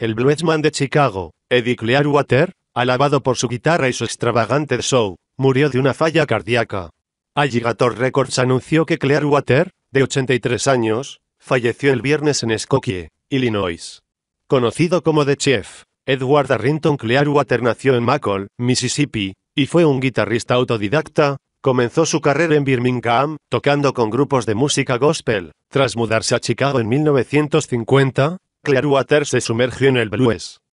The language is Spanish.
El bluesman de Chicago, Eddie Clearwater, alabado por su guitarra y su extravagante show, murió de una falla cardíaca. Alligator Records anunció que Clearwater, de 83 años, falleció el viernes en Skokie, Illinois. Conocido como The Chef, Edward Arrington Clearwater nació en Macon, Mississippi, y fue un guitarrista autodidacta, comenzó su carrera en Birmingham, tocando con grupos de música gospel, tras mudarse a Chicago en 1950, Clearwater se sumergió en el blues.